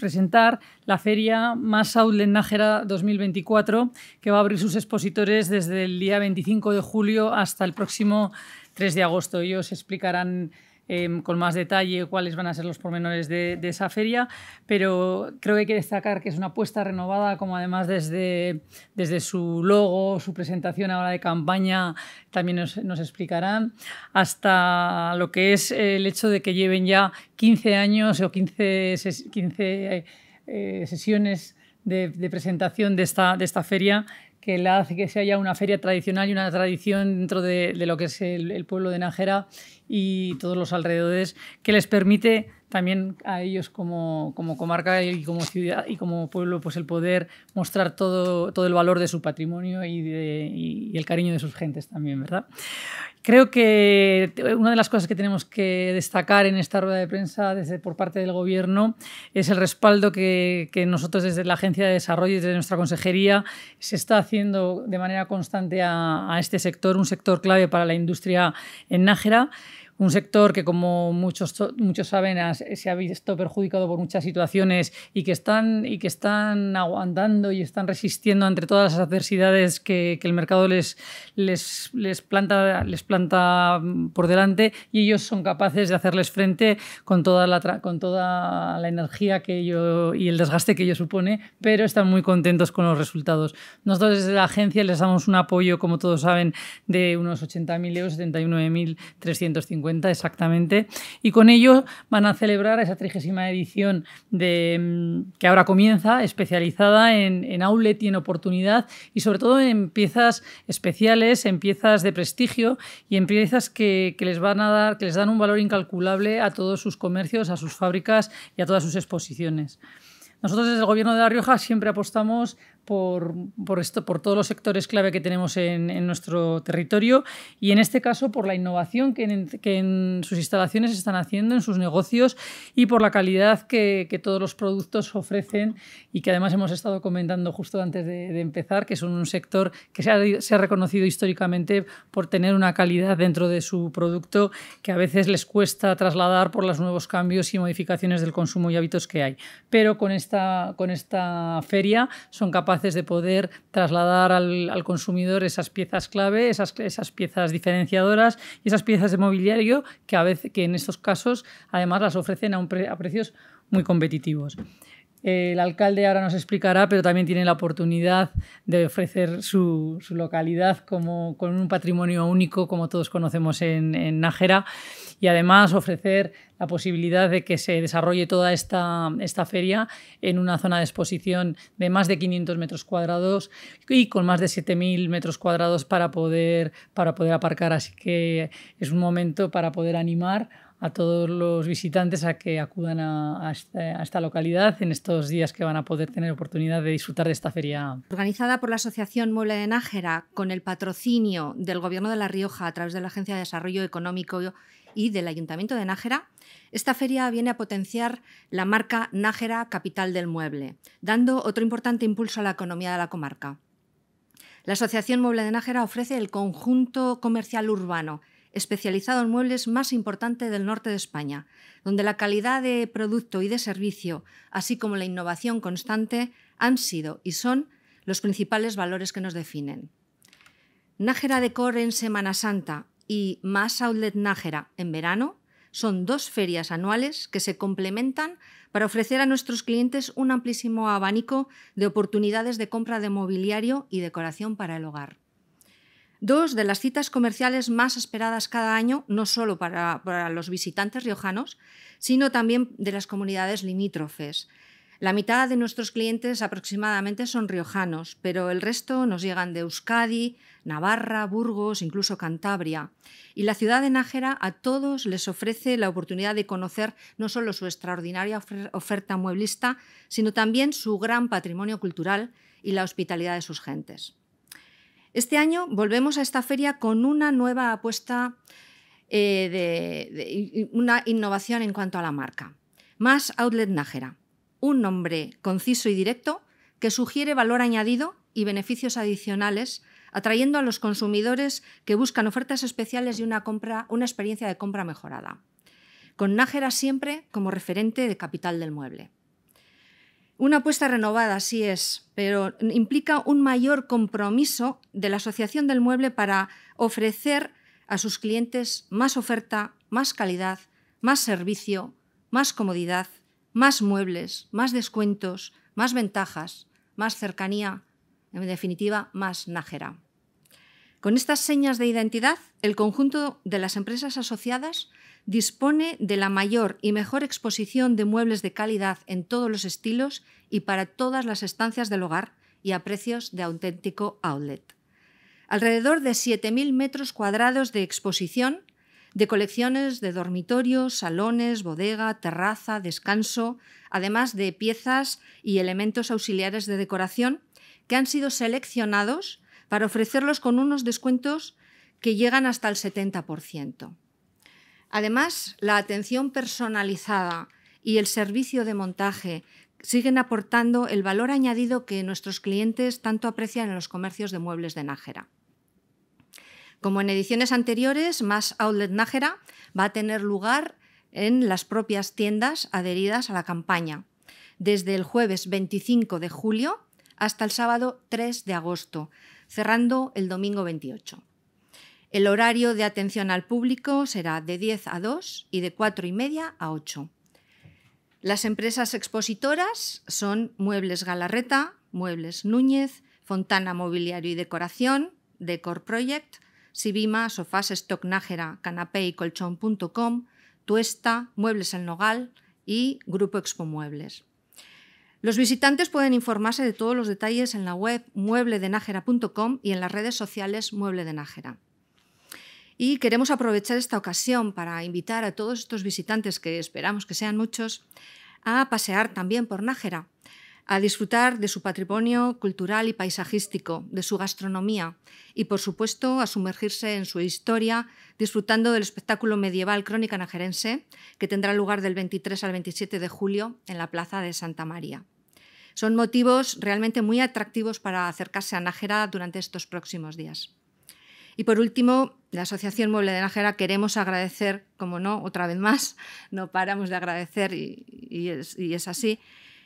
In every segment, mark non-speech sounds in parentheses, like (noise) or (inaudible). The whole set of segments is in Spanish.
presentar la feria Más Outlet Nájera 2024, que va a abrir sus expositores desde el día 25 de julio hasta el próximo 3 de agosto. Ellos explicarán Em, con más detalle cuáles van a ser los pormenores de, esa feria, pero creo que hay que destacar que es una apuesta renovada, como además desde, su logo, su presentación ahora de campaña, también nos, explicarán, hasta lo que es el hecho de que lleven ya 15 años o 15, 15 eh, sesiones de, presentación de esta feria que la hace que sea ya una feria tradicional y una tradición dentro de, lo que es el, el pueblo de Nájera y todos los alrededores, que les permite también a ellos como, como comarca y como ciudad y como pueblo, pues el poder mostrar todo, todo el valor de su patrimonio y, de, el cariño de sus gentes también, ¿verdad? Creo que una de las cosas que tenemos que destacar en esta rueda de prensa desde, por parte del Gobierno es el respaldo que, que, nosotros desde la Agencia de Desarrollo y desde nuestra Consejería se está haciendo de manera constante a, a este sector, un sector clave para la industria en Nájera un sector que, como muchos, muchos saben, se ha visto perjudicado por muchas situaciones y que están, y que están aguantando y están resistiendo ante todas las adversidades que, que el mercado les, les, les, planta, les planta mm, por delante y ellos son capaces de hacerles frente con toda la, con toda la energía que y el desgaste que ello supone, pero están muy contentos con los resultados. Nosotros desde la agencia les damos un apoyo, como todos saben, de unos 80.000 euros, 79.350, exactamente. Y con ello van a celebrar esa trigésima edición mm, que ahora comienza, especializada en, en outlet y en oportunidad, y sobre todo en piezas especiales, en piezas de prestigio y en piezas que, les van a dar, que les dan un valor incalculable a todos sus comercios, a sus fábricas y a todas sus exposiciones. Nosotros desde el Gobierno de La Rioja siempre apostamos por, por, esto, por todos los sectores clave que tenemos en, en, nuestro territorio y en este caso por la innovación que en, que en, sus instalaciones están haciendo, en sus negocios y por la calidad que, que todos los productos ofrecen y que además hemos estado comentando justo antes de, empezar, que es un sector que se ha, se ha, reconocido históricamente por tener una calidad dentro de su producto que a veces les cuesta trasladar por los nuevos cambios y modificaciones del consumo y hábitos que hay. Pero con esta, con esta feria son capaces capaces de poder trasladar al, consumidor esas piezas clave, esas, piezas diferenciadoras y esas piezas de mobiliario que, a veces, en estos casos además las ofrecen a, un a precios muy competitivos. El alcalde ahora nos explicará, pero también tiene la oportunidad de ofrecer su, localidad como, con un patrimonio único, como todos conocemos en, Nájera, y además ofrecer la posibilidad de que se desarrolle toda esta, esta feria en una zona de exposición de más de 500 metros cuadrados y con más de 7.000 metros cuadrados para poder, para poder aparcar. Así que es un momento para poder animar a todos los visitantes a que acudan a, esta, esta, localidad en estos días que van a poder tener oportunidad de disfrutar de esta feria. Organizada por la Asociación Mueble de Nájera, con el patrocinio del Gobierno de La Rioja a través de la Agencia de Desarrollo Económico y del Ayuntamiento de Nájera, esta feria viene a potenciar la marca Nájera Capital del Mueble, dando otro importante impulso a la economía de la comarca. La Asociación Mueble de Nájera ofrece el conjunto comercial urbano especializado en muebles más importante del norte de España, donde la calidad de producto y de servicio, así como la innovación constante, han sido y son los principales valores que nos definen. Nájera Decor en Semana Santa y Más Outlet Nájera en verano son dos ferias anuales que se complementan para ofrecer a nuestros clientes un amplísimo abanico de oportunidades de compra de mobiliario y decoración para el hogar dos de las citas comerciales más esperadas cada año, no solo para, los visitantes riojanos, sino también de las comunidades limítrofes. La mitad de nuestros clientes aproximadamente son riojanos, pero el resto nos llegan de Euskadi, Navarra, Burgos, incluso Cantabria. Y la ciudad de Nájera a todos les ofrece la oportunidad de conocer no solo su extraordinaria oferta mueblista, sino también su gran patrimonio cultural y la hospitalidad de sus gentes. Este año volvemos a esta feria con una nueva apuesta eh, de, una innovación en cuanto a la marca. Más Outlet Nájera, un nombre conciso y directo que sugiere valor añadido y beneficios adicionales, atrayendo a los consumidores que buscan ofertas especiales y una, compra, una experiencia de compra mejorada. Con Nájera siempre como referente de capital del mueble. Una apuesta renovada, sí es, pero implica un mayor compromiso de la Asociación del Mueble para ofrecer a sus clientes más oferta, más calidad, más servicio, más comodidad, más muebles, más descuentos, más ventajas, más cercanía, en definitiva, más nájera. Con estas señas de identidad, el conjunto de las empresas asociadas dispone de la mayor y mejor exposición de muebles de calidad en todos los estilos y para todas las estancias del hogar y a precios de auténtico outlet. Alrededor de 7.000 metros cuadrados de exposición de colecciones de dormitorios, salones, bodega, terraza, descanso, además de piezas y elementos auxiliares de decoración que han sido seleccionados para ofrecerlos con unos descuentos que llegan hasta el 70%. Además, la atención personalizada y el servicio de montaje siguen aportando el valor añadido que nuestros clientes tanto aprecian en los comercios de muebles de Nájera. Como en ediciones anteriores, Más Outlet Nájera va a tener lugar en las propias tiendas adheridas a la campaña, desde el jueves 25 de julio hasta el sábado 3 de agosto, cerrando el domingo 28. El horario de atención al público será de 10 a 2 y de 4 y media a 8. Las empresas expositoras son Muebles Galarreta, Muebles Núñez, Fontana Mobiliario y Decoración, Decor Project, Sibima, Sofás Stock Nájera, Colchón.com, Tuesta, Muebles El Nogal y Grupo Expo Muebles. Los visitantes pueden informarse de todos los detalles en la web muebledenajera.com y en las redes sociales Mueble de Y queremos aprovechar esta ocasión para invitar a todos estos visitantes, que esperamos que sean muchos, a pasear también por Nájera a disfrutar de su patrimonio cultural y paisajístico, de su gastronomía y, por supuesto, a sumergirse en su historia, disfrutando del espectáculo medieval Crónica Najerense, que tendrá lugar del 23 al 27 de julio en la Plaza de Santa María. Son motivos realmente muy atractivos para acercarse a Nájera durante estos próximos días. Y por último, la Asociación Mueble de Nájera queremos agradecer, como no, otra vez más, (laughs) no paramos de agradecer y es así,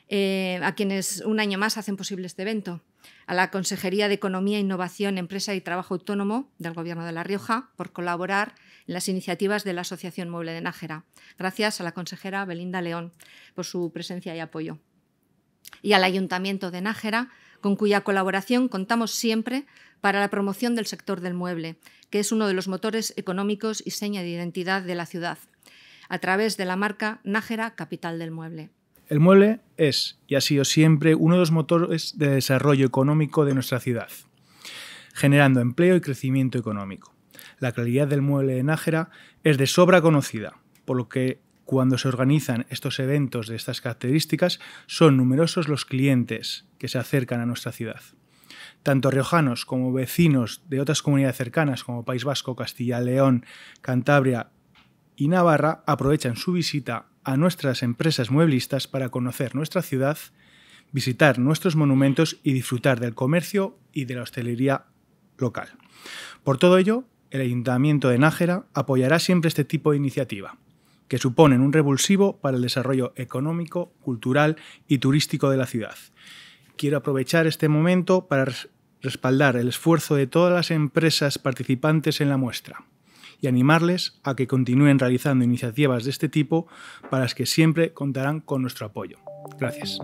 eh, a quienes un año más hacen posible este evento, a la Consejería de Economía, Innovación, Empresa y Trabajo Autónomo del Gobierno de La Rioja por colaborar en las iniciativas de la Asociación Mueble de Nájera. Gracias a la consejera Belinda León por su presencia y apoyo. Y al Ayuntamiento de Nájera, con cuya colaboración contamos siempre para la promoción del sector del mueble, que es uno de los motores económicos y seña de identidad de la ciudad, a través de la marca Nájera Capital del Mueble. El mueble es y ha sido siempre uno de los motores de desarrollo económico de nuestra ciudad, generando empleo y crecimiento económico. La calidad del mueble en Nájera es de sobra conocida, por lo que cuando se organizan estos eventos de estas características son numerosos los clientes que se acercan a nuestra ciudad. Tanto riojanos como vecinos de otras comunidades cercanas como País Vasco, Castilla, León, Cantabria y Navarra aprovechan su visita a nuestras empresas mueblistas para conocer nuestra ciudad, visitar nuestros monumentos y disfrutar del comercio y de la hostelería local. Por todo ello, el Ayuntamiento de Nájera apoyará siempre este tipo de iniciativa, que suponen un revulsivo para el desarrollo económico, cultural y turístico de la ciudad. Quiero aprovechar este momento para respaldar el esfuerzo de todas las empresas participantes en la muestra y animarles a que continúen realizando iniciativas de este tipo para las que siempre contarán con nuestro apoyo. Gracias.